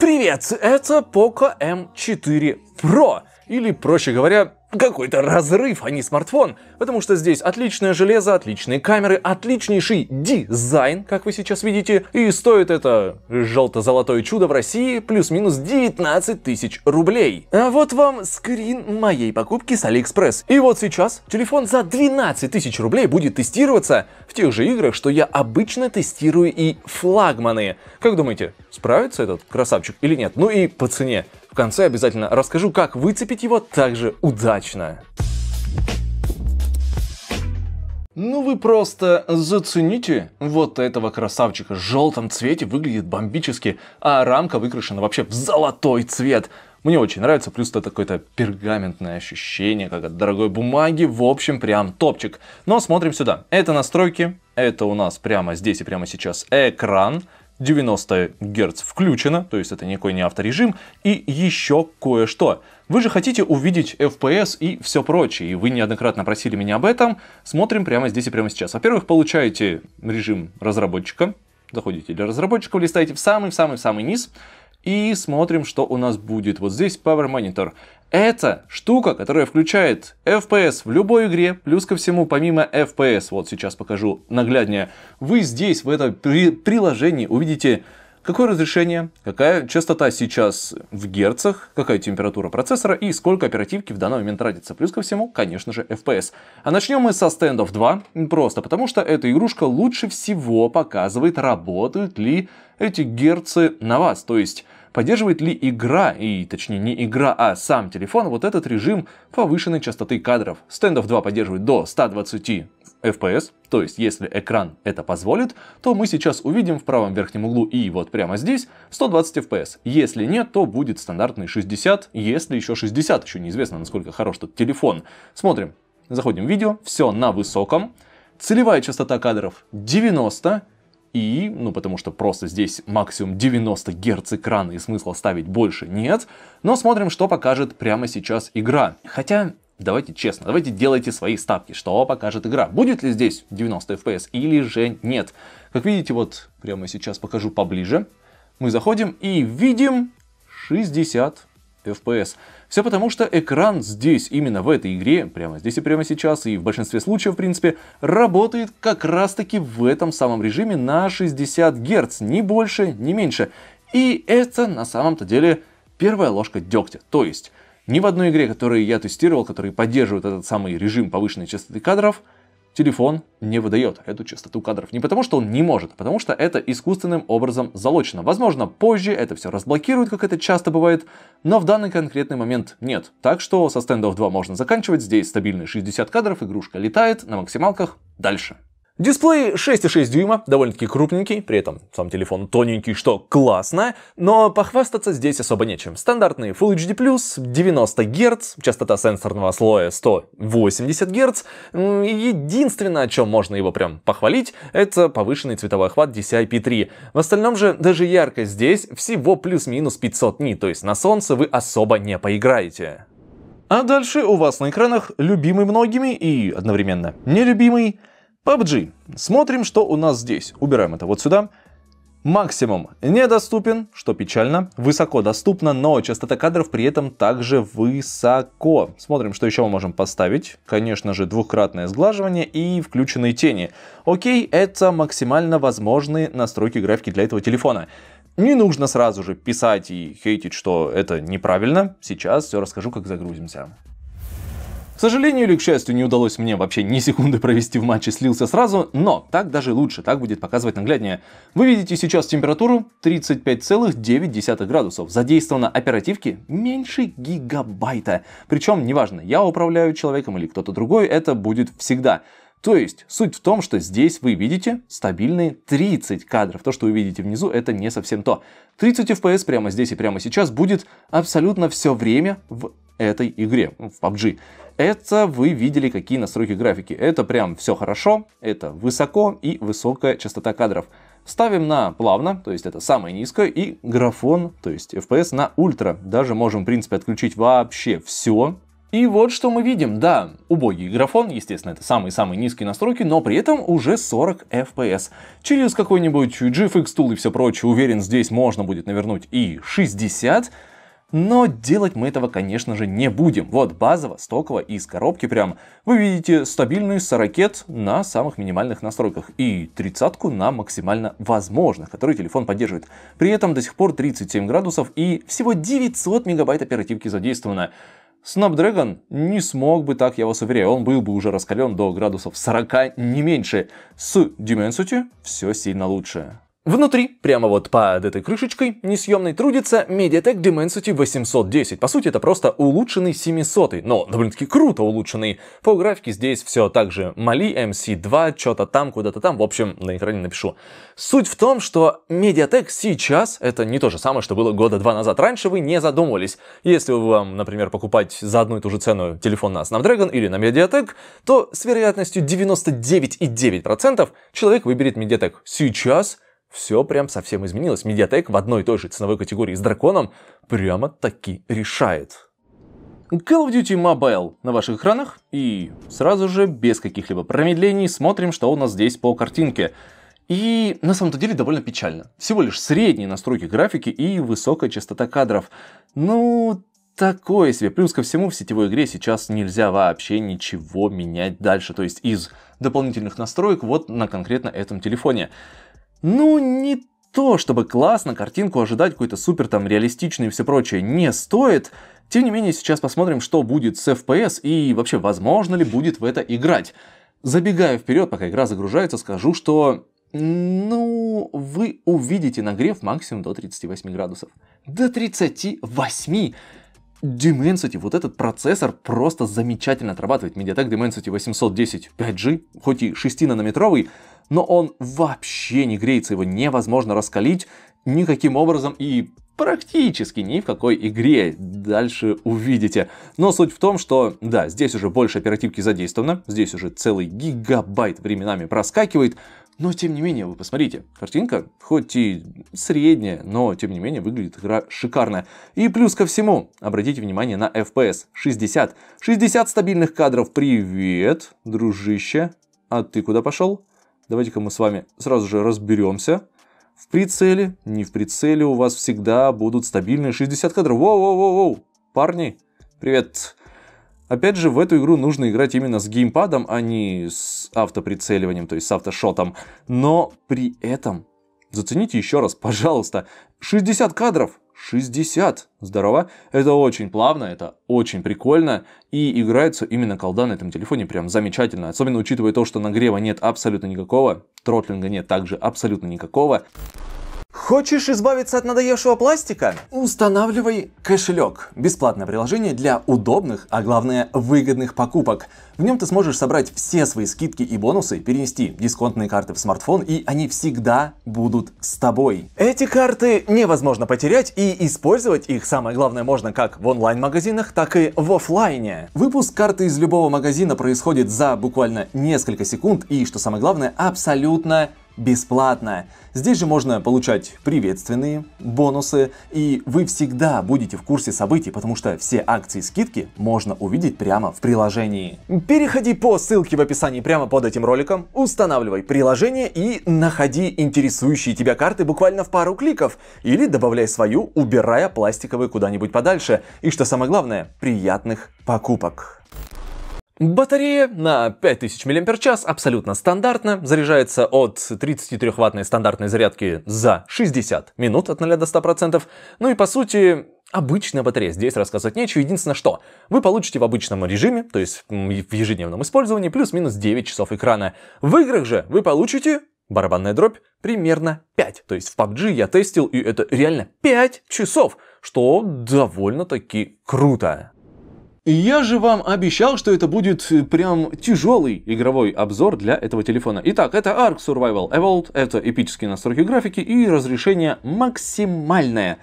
Привет, это Poco M4 Pro, или проще говоря, какой-то разрыв, а не смартфон. Потому что здесь отличное железо, отличные камеры, отличнейший дизайн, как вы сейчас видите. И стоит это желто-золотое чудо в России плюс-минус 19 тысяч рублей. А вот вам скрин моей покупки с Алиэкспресс. И вот сейчас телефон за 12 тысяч рублей будет тестироваться в тех же играх, что я обычно тестирую и флагманы. Как думаете, справится этот красавчик или нет? Ну и по цене. В конце обязательно расскажу, как выцепить его так же удачно. Ну вы просто зацените, вот этого красавчика в желтом цвете выглядит бомбически, а рамка выкрашена вообще в золотой цвет. Мне очень нравится, плюс это какое то пергаментное ощущение, как от дорогой бумаги, в общем прям топчик. Но смотрим сюда, это настройки, это у нас прямо здесь и прямо сейчас экран, 90 Гц включено, то есть это никакой не авторежим, и еще кое-что. Вы же хотите увидеть FPS и все прочее, и вы неоднократно просили меня об этом. Смотрим прямо здесь и прямо сейчас. Во-первых, получаете режим разработчика, заходите для разработчиков, листаете в самый-самый-самый низ, и смотрим, что у нас будет. Вот здесь Power Monitor. Это штука, которая включает FPS в любой игре, плюс ко всему, помимо FPS, вот сейчас покажу нагляднее, вы здесь, в этом при приложении, увидите какое разрешение, какая частота сейчас в герцах, какая температура процессора и сколько оперативки в данный момент тратится. Плюс ко всему, конечно же, FPS. А начнем мы со стендов 2, просто потому что эта игрушка лучше всего показывает, работают ли эти герцы на вас. То есть поддерживает ли игра, и точнее не игра, а сам телефон, вот этот режим повышенной частоты кадров. Standoff 2 поддерживает до 120 FPS, то есть если экран это позволит, то мы сейчас увидим в правом верхнем углу и вот прямо здесь 120 FPS. Если нет, то будет стандартный 60, если еще 60, еще неизвестно насколько хорош тот телефон. Смотрим, заходим в видео, все на высоком, целевая частота кадров 90, и, ну потому что просто здесь максимум 90 Гц экрана и смысла ставить больше нет, но смотрим, что покажет прямо сейчас игра. Хотя давайте честно, давайте делайте свои ставки, что покажет игра. Будет ли здесь 90 FPS или же нет? Как видите, вот прямо сейчас покажу поближе. Мы заходим и видим 60 FPS. Все потому, что экран здесь, именно в этой игре, прямо здесь и прямо сейчас, и в большинстве случаев, в принципе, работает как раз-таки в этом самом режиме на 60 Гц, ни больше, ни меньше. И это на самом-то деле первая ложка дегтя. То есть, ни в одной игре, которую я тестировал, которые поддерживают этот самый режим повышенной частоты кадров, телефон не выдает эту частоту кадров. Не потому, что он не может, а потому что это искусственным образом залочено. Возможно, позже это все разблокируют, как это часто бывает, но в данный конкретный момент нет. Так что со Standoff 2 можно заканчивать, здесь стабильные 60 кадров, игрушка летает на максималках дальше. Дисплей 6,6 дюйма, довольно-таки крупненький, при этом сам телефон тоненький, что классно, но похвастаться здесь особо нечем. Стандартный Full HD+, 90 Гц, частота сенсорного слоя 180 Гц. Единственное, о чем можно его прям похвалить, это повышенный цветовой охват DCI-P3. В остальном же даже яркость здесь всего плюс-минус 500 ни, то есть на солнце вы особо не поиграете. А дальше у вас на экранах любимый многими и одновременно нелюбимый PUBG. Смотрим, что у нас здесь. Убираем это вот сюда. Максимум недоступен, что печально, высоко доступно, но частота кадров при этом также высоко. Смотрим, что еще мы можем поставить. Конечно же, двухкратное сглаживание и включенные тени. Окей, это максимально возможные настройки графики для этого телефона. Не нужно сразу же писать и хейтить, что это неправильно. Сейчас все расскажу, как загрузимся. К сожалению или к счастью, не удалось мне вообще ни секунды провести в матче, слился сразу, но так даже лучше, так будет показывать нагляднее. Вы видите сейчас температуру 35,9 градусов, задействовано оперативки меньше гигабайта. Причем, неважно, я управляю человеком или кто-то другой, это будет всегда. То есть суть в том, что здесь вы видите стабильные 30 кадров. То, что вы видите внизу, это не совсем то. 30 FPS прямо здесь и прямо сейчас будет абсолютно все время в этой игре, в PUBG. Это вы видели, какие настройки графики. Это прям все хорошо, это высоко и высокая частота кадров. Ставим на плавно, то есть это самое низкое, и графон, то есть FPS на ультра. Даже можем, в принципе, отключить вообще все, и вот что мы видим. Да, убогий графон, естественно, это самые-самые низкие настройки, но при этом уже 40 FPS. Через какой-нибудь GFX Tool и все прочее, уверен, здесь можно будет навернуть и 60, но делать мы этого, конечно же, не будем. Вот базово, стоково, из коробки прям. Вы видите стабильный сорокет на самых минимальных настройках и тридцатку на максимально возможных, которые телефон поддерживает. При этом до сих пор 37 градусов и всего 900 мегабайт оперативки задействовано. Snapdragon не смог бы так, я вас уверяю, он был бы уже раскален до градусов 40, не меньше. С Dimensity все сильно лучше. Внутри, прямо вот под этой крышечкой, несъемной трудится Mediatek Dimensity 810. По сути, это просто улучшенный 700, но довольно-таки круто улучшенный. По графике здесь все так же Mali MC2, что-то там, куда-то там, в общем, на экране напишу. Суть в том, что Mediatek сейчас это не то же самое, что было года два назад. Раньше вы не задумывались. Если вы вам, например, покупать за одну и ту же цену телефон на Snapdragon или на Mediatek, то с вероятностью 99,9% человек выберет Mediatek. Сейчас – все прям совсем изменилось. Медиатек в одной и той же ценовой категории с драконом прямо таки решает. Call of Duty Mobile на ваших экранах и сразу же без каких-либо промедлений смотрим, что у нас здесь по картинке. И на самом-то деле довольно печально. Всего лишь средние настройки графики и высокая частота кадров. Ну, такое себе. Плюс ко всему, в сетевой игре сейчас нельзя вообще ничего менять дальше. То есть из дополнительных настроек вот на конкретно этом телефоне ну не то, чтобы классно картинку ожидать какой-то супер там реалистичный и все прочее не стоит. Тем не менее, сейчас посмотрим, что будет с FPS и вообще возможно ли будет в это играть. Забегая вперед, пока игра загружается, скажу, что ну, вы увидите нагрев максимум до 38 градусов. До 38! Dimensity, вот этот процессор просто замечательно отрабатывает. Mediatek Dimensity 810 5G, хоть и 6-нанометровый, но он вообще не греется, его невозможно раскалить никаким образом и практически ни в какой игре. Дальше увидите. Но суть в том, что да, здесь уже больше оперативки задействовано, здесь уже целый гигабайт временами проскакивает, но, тем не менее, вы посмотрите, картинка, хоть и средняя, но, тем не менее, выглядит игра шикарная. И плюс ко всему, обратите внимание на FPS 60. 60 стабильных кадров. Привет, дружище. А ты куда пошел? Давайте-ка мы с вами сразу же разберемся. В прицеле, не в прицеле, у вас всегда будут стабильные 60 кадров. Воу-воу-воу-воу, парни, привет. Опять же, в эту игру нужно играть именно с геймпадом, а не с автоприцеливанием, то есть с автошотом. Но при этом, зацените еще раз, пожалуйста, 60 кадров 60. Здорово. Это очень плавно, это очень прикольно. И играется именно колда на этом телефоне прям замечательно. Особенно учитывая то, что нагрева нет абсолютно никакого, тротлинга нет также абсолютно никакого. Хочешь избавиться от надоевшего пластика? Устанавливай кошелек. Бесплатное приложение для удобных, а главное выгодных покупок. В нем ты сможешь собрать все свои скидки и бонусы, перенести дисконтные карты в смартфон, и они всегда будут с тобой. Эти карты невозможно потерять, и использовать их, самое главное, можно как в онлайн-магазинах, так и в офлайне. Выпуск карты из любого магазина происходит за буквально несколько секунд, и, что самое главное, абсолютно бесплатно. Здесь же можно получать приветственные бонусы, и вы всегда будете в курсе событий, потому что все акции и скидки можно увидеть прямо в приложении. Переходи по ссылке в описании прямо под этим роликом, устанавливай приложение и находи интересующие тебя карты буквально в пару кликов, или добавляй свою, убирая пластиковые куда-нибудь подальше. И что самое главное, приятных покупок. Батарея на 5000 мАч абсолютно стандартно, заряжается от 33-ваттной стандартной зарядки за 60 минут от 0 до 100%. Ну и по сути, обычная батарея, здесь рассказывать нечего. Единственное, что вы получите в обычном режиме, то есть в ежедневном использовании, плюс-минус 9 часов экрана. В играх же вы получите барабанная дробь примерно 5. То есть в PUBG я тестил, и это реально 5 часов, что довольно-таки круто я же вам обещал, что это будет э, прям тяжелый игровой обзор для этого телефона. Итак, это Ark Survival Evolved, это эпические настройки графики и разрешение максимальное.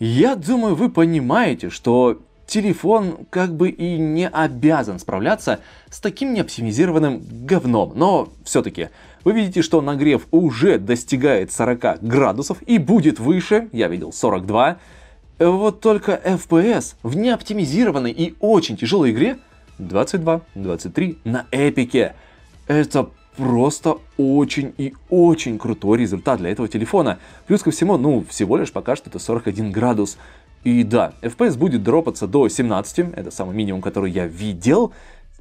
Я думаю, вы понимаете, что телефон как бы и не обязан справляться с таким неоптимизированным говном, но все-таки вы видите, что нагрев уже достигает 40 градусов и будет выше, я видел 42, вот только FPS в неоптимизированной и очень тяжелой игре 22-23 на эпике. Это просто очень и очень крутой результат для этого телефона. Плюс ко всему, ну, всего лишь пока что это 41 градус. И да, FPS будет дропаться до 17, это самый минимум, который я видел.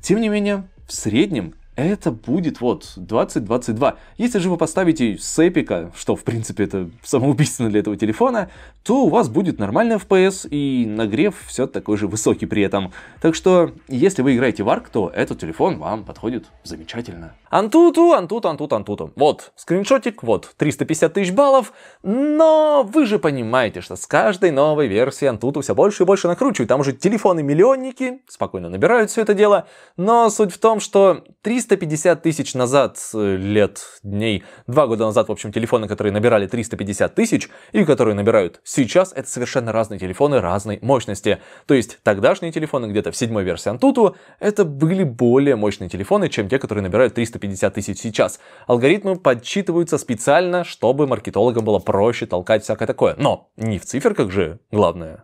Тем не менее, в среднем это будет вот 2022. Если же вы поставите с эпика, что в принципе это самоубийственно для этого телефона, то у вас будет нормальный FPS и нагрев все такой же высокий при этом. Так что, если вы играете в ARK, то этот телефон вам подходит замечательно. Антуту, антуту, антуту, антуту. Вот, скриншотик, вот, 350 тысяч баллов, но вы же понимаете, что с каждой новой версии антуту все больше и больше накручивают. Там уже телефоны-миллионники спокойно набирают все это дело, но суть в том, что 300 350 тысяч назад, э, лет, дней, два года назад, в общем, телефоны, которые набирали 350 тысяч и которые набирают сейчас, это совершенно разные телефоны разной мощности. То есть тогдашние телефоны где-то в седьмой версии Antutu, это были более мощные телефоны, чем те, которые набирают 350 тысяч сейчас. Алгоритмы подсчитываются специально, чтобы маркетологам было проще толкать всякое такое. Но не в циферках же главное.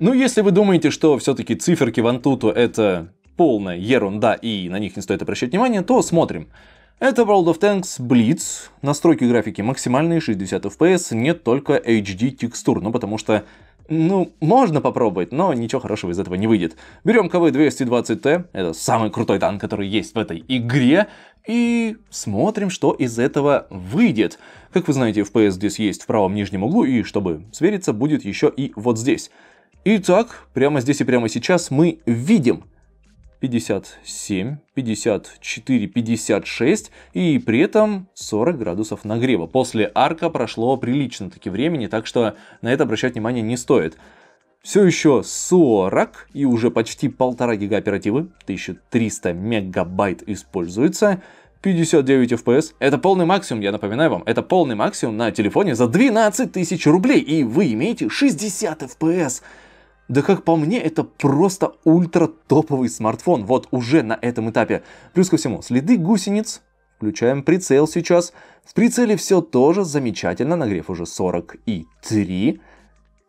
Ну, если вы думаете, что все-таки циферки в Antutu это полная ерунда и на них не стоит обращать внимание. то смотрим. Это World of Tanks Blitz, настройки графики максимальные, 60 FPS, нет только HD текстур, ну потому что ну, можно попробовать, но ничего хорошего из этого не выйдет. Берем КВ-220Т, это самый крутой танк, который есть в этой игре, и смотрим, что из этого выйдет. Как вы знаете, FPS здесь есть в правом нижнем углу, и чтобы свериться, будет еще и вот здесь. Итак, прямо здесь и прямо сейчас мы видим 57, 54, 56 и при этом 40 градусов нагрева. После арка прошло прилично таки времени, так что на это обращать внимание не стоит. Все еще 40 и уже почти полтора гига оперативы, 1300 мегабайт используется. 59 FPS. Это полный максимум, я напоминаю вам, это полный максимум на телефоне за 12 тысяч рублей, и вы имеете 60 FPS. Да как по мне, это просто ультра топовый смартфон, вот уже на этом этапе. Плюс ко всему, следы гусениц, включаем прицел сейчас. В прицеле все тоже замечательно, нагрев уже 43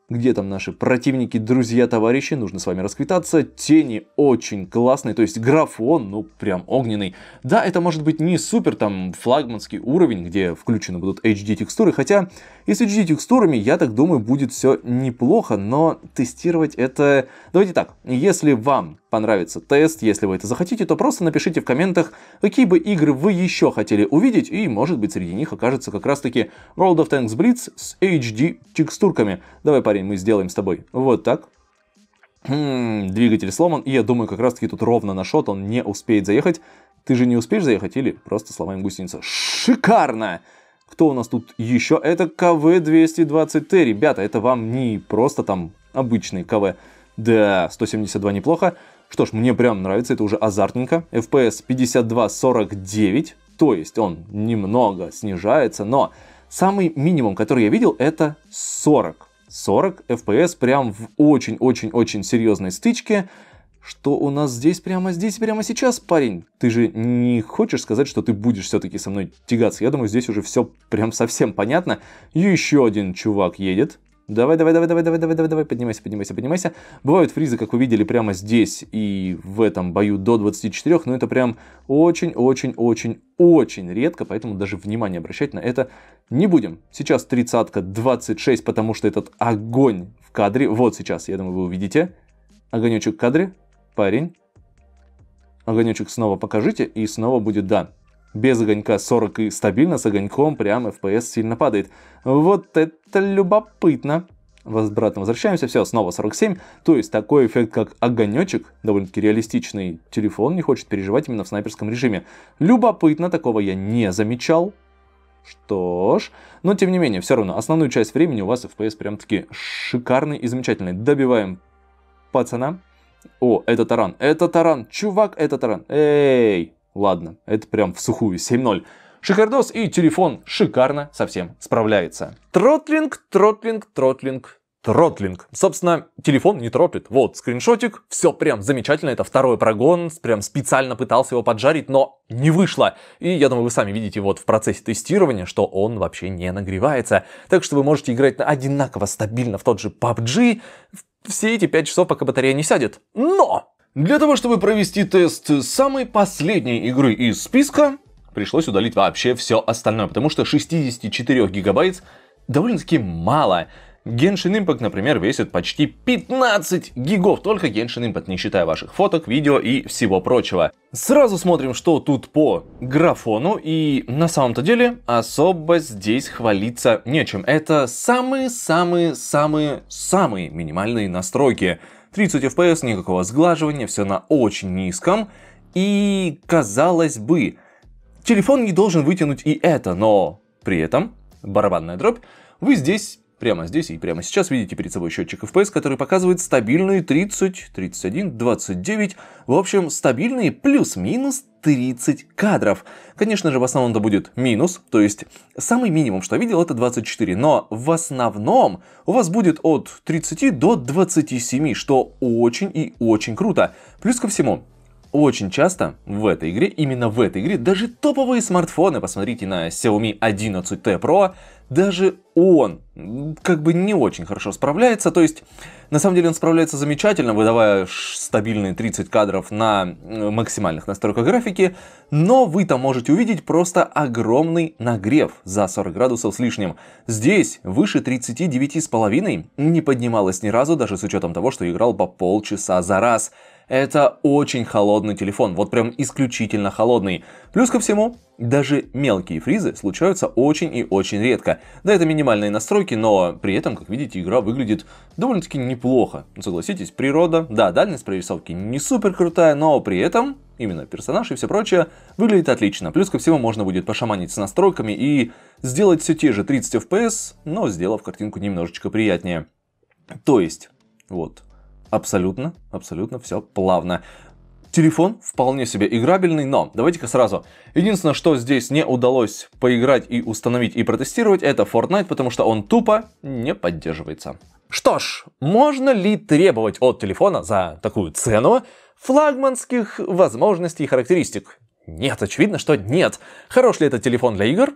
где там наши противники, друзья, товарищи, нужно с вами расквитаться. Тени очень классные, то есть графон, ну прям огненный. Да, это может быть не супер там флагманский уровень, где включены будут HD текстуры, хотя и с HD текстурами, я так думаю, будет все неплохо, но тестировать это... Давайте так, если вам понравится тест. Если вы это захотите, то просто напишите в комментах, какие бы игры вы еще хотели увидеть, и может быть среди них окажется как раз таки World of Tanks Blitz с HD текстурками. Давай, парень, мы сделаем с тобой вот так. Хм, двигатель сломан, и я думаю, как раз таки тут ровно на шот он не успеет заехать. Ты же не успеешь заехать или просто сломаем гусеницу? Шикарно! Кто у нас тут еще? Это КВ-220Т, ребята, это вам не просто там обычный КВ. Да, 172 неплохо. Что ж, мне прям нравится, это уже азартненько. FPS 52-49, то есть он немного снижается, но самый минимум, который я видел, это 40. 40 FPS прям в очень-очень-очень серьезной стычке. Что у нас здесь прямо здесь, прямо сейчас, парень? Ты же не хочешь сказать, что ты будешь все-таки со мной тягаться? Я думаю, здесь уже все прям совсем понятно. Еще один чувак едет. Давай, давай, давай, давай, давай, давай, давай, давай, поднимайся, поднимайся, поднимайся. Бывают фризы, как вы видели, прямо здесь и в этом бою до 24, но это прям очень-очень-очень-очень редко, поэтому даже внимание обращать на это не будем. Сейчас 30 26, потому что этот огонь в кадре, вот сейчас, я думаю, вы увидите. Огонечек в кадре, парень. Огонечек снова покажите, и снова будет да без огонька 40 и стабильно, с огоньком прям FPS сильно падает. Вот это любопытно. Обратно возвращаемся, все, снова 47. То есть такой эффект, как огонечек, довольно-таки реалистичный, телефон не хочет переживать именно в снайперском режиме. Любопытно, такого я не замечал. Что ж, но тем не менее, все равно, основную часть времени у вас FPS прям-таки шикарный и замечательный. Добиваем пацана. О, это таран, это таран, чувак, это таран, эй, Ладно, это прям в сухую 7-0. Шикардос и телефон шикарно совсем справляется. Тротлинг, тротлинг, тротлинг, тротлинг. Собственно, телефон не тротлит. Вот, скриншотик, все прям замечательно, это второй прогон, прям специально пытался его поджарить, но не вышло. И я думаю, вы сами видите вот в процессе тестирования, что он вообще не нагревается. Так что вы можете играть одинаково стабильно в тот же PUBG все эти 5 часов, пока батарея не сядет. Но! Для того, чтобы провести тест самой последней игры из списка, пришлось удалить вообще все остальное, потому что 64 гигабайт довольно-таки мало. Genshin Impact, например, весит почти 15 гигов, только Genshin Impact, не считая ваших фоток, видео и всего прочего. Сразу смотрим, что тут по графону, и на самом-то деле особо здесь хвалиться нечем. Это самые-самые-самые-самые минимальные настройки. 30 FPS, никакого сглаживания, все на очень низком. И, казалось бы, телефон не должен вытянуть и это, но при этом барабанная дробь, вы здесь прямо здесь и прямо сейчас видите перед собой счетчик FPS, который показывает стабильные 30, 31, 29, в общем, стабильные плюс-минус 30 кадров. Конечно же, в основном это будет минус, то есть самый минимум, что я видел, это 24, но в основном у вас будет от 30 до 27, что очень и очень круто. Плюс ко всему, очень часто в этой игре, именно в этой игре, даже топовые смартфоны, посмотрите на Xiaomi 11T Pro, даже он как бы не очень хорошо справляется. То есть, на самом деле он справляется замечательно, выдавая стабильные 30 кадров на максимальных настройках графики, но вы там можете увидеть просто огромный нагрев за 40 градусов с лишним. Здесь выше 39,5 не поднималось ни разу, даже с учетом того, что играл по полчаса за раз. Это очень холодный телефон, вот прям исключительно холодный. Плюс ко всему, даже мелкие фризы случаются очень и очень редко. Да, это минимальные настройки, но при этом, как видите, игра выглядит довольно-таки неплохо. Согласитесь, природа, да, дальность прорисовки не супер крутая, но при этом именно персонаж и все прочее, выглядит отлично. Плюс ко всему можно будет пошаманить с настройками и сделать все те же 30 FPS, но сделав картинку немножечко приятнее. То есть, вот, абсолютно, абсолютно все плавно. Телефон вполне себе играбельный, но давайте-ка сразу. Единственное, что здесь не удалось поиграть и установить и протестировать, это Fortnite, потому что он тупо не поддерживается. Что ж, можно ли требовать от телефона за такую цену флагманских возможностей и характеристик? Нет, очевидно, что нет. Хорош ли это телефон для игр?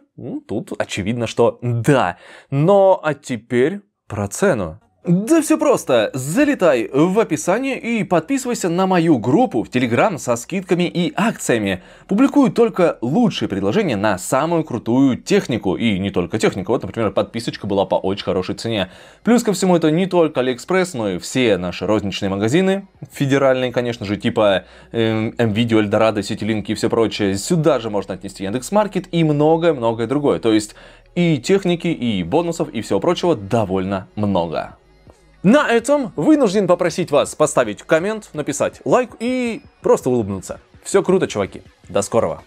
Тут очевидно, что да. Но а теперь про цену. Да все просто. Залетай в описание и подписывайся на мою группу в Телеграм со скидками и акциями. Публикую только лучшие предложения на самую крутую технику. И не только технику. Вот, например, подписочка была по очень хорошей цене. Плюс ко всему это не только Алиэкспресс, но и все наши розничные магазины. Федеральные, конечно же, типа э, MVideo, Эльдорадо, Ситилинки и все прочее. Сюда же можно отнести Яндекс.Маркет и многое-многое другое. То есть и техники, и бонусов, и всего прочего довольно много. На этом вынужден попросить вас поставить коммент, написать лайк и просто улыбнуться. Все круто, чуваки. До скорого.